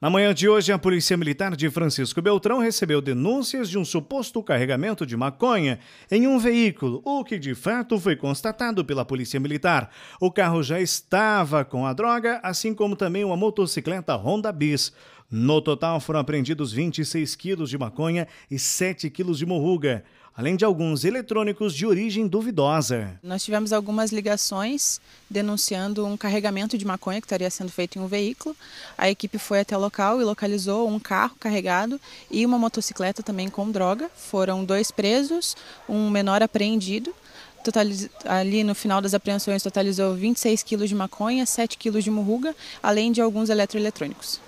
Na manhã de hoje, a Polícia Militar de Francisco Beltrão recebeu denúncias de um suposto carregamento de maconha em um veículo, o que de fato foi constatado pela Polícia Militar. O carro já estava com a droga, assim como também uma motocicleta Honda Bis. No total foram apreendidos 26 quilos de maconha e 7 quilos de morruga, além de alguns eletrônicos de origem duvidosa. Nós tivemos algumas ligações denunciando um carregamento de maconha que estaria sendo feito em um veículo. A equipe foi até o local e localizou um carro carregado e uma motocicleta também com droga. Foram dois presos, um menor apreendido ali no final das apreensões totalizou 26 quilos de maconha, 7 quilos de murruga, além de alguns eletroeletrônicos.